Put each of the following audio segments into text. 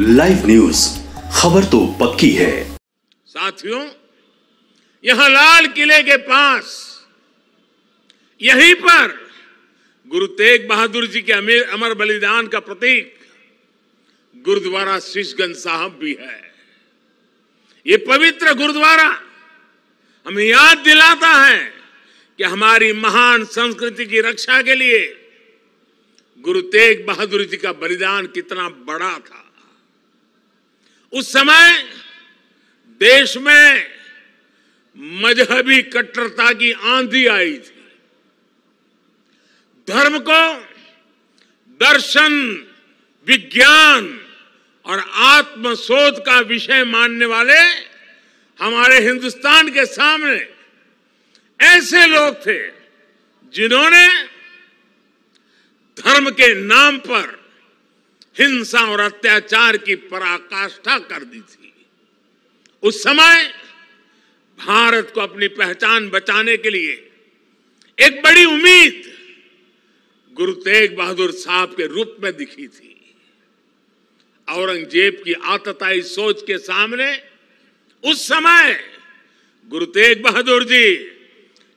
live news खबर तो पक्की है साथियों यहां लाल किले के पास यहीं पर गुरु तेग बहादुर जी के अमीर अमर बलिदान का प्रतीक गुरुद्वारा शीशगंज साहब भी है ये पवित्र गुरुद्वारा हमें याद दिलाता है कि हमारी महान संस्कृति की रक्षा के लिए गुरु तेग बहादुर जी का बलिदान कितना बड़ा था उस समय देश में मजहबी कट्टरता की आंधी आई थी धर्म को दर्शन विज्ञान और आत्मशोध का विषय मानने वाले हमारे हिंदुस्तान के सामने ऐसे लोग थे जिन्होंने धर्म के नाम पर हिंसा और अत्याचार की पराकाष्ठा कर दी थी उस समय भारत को अपनी पहचान बचाने के लिए एक बड़ी उम्मीद गुरु तेग बहादुर साहब के रूप में दिखी थी औरंगजेब की आतताई सोच के सामने उस समय गुरु तेग बहादुर जी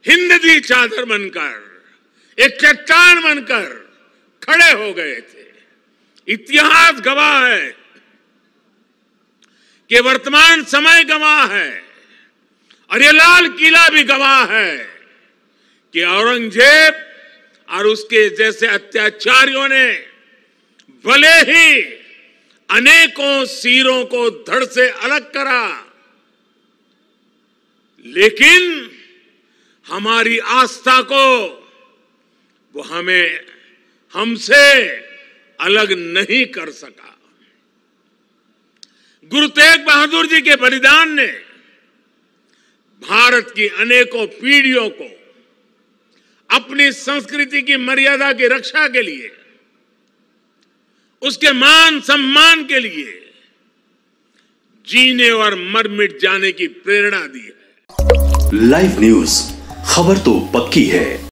हिंदी चादर बनकर एक चट्टान बनकर खड़े हो गए थे इतिहास गवाह है कि वर्तमान समय गवाह है और ये लाल किला भी गवाह है कि औरंगजेब और उसके जैसे अत्याचारियों ने भले ही अनेकों सिरों को धड़ से अलग करा लेकिन हमारी आस्था को वो हमें हमसे अलग नहीं कर सका गुरु तेग बहादुर जी के बलिदान ने भारत की अनेकों पीढ़ियों को अपनी संस्कृति की मर्यादा की रक्षा के लिए उसके मान सम्मान के लिए जीने और मर मिट जाने की प्रेरणा दी है लाइव न्यूज खबर तो पक्की है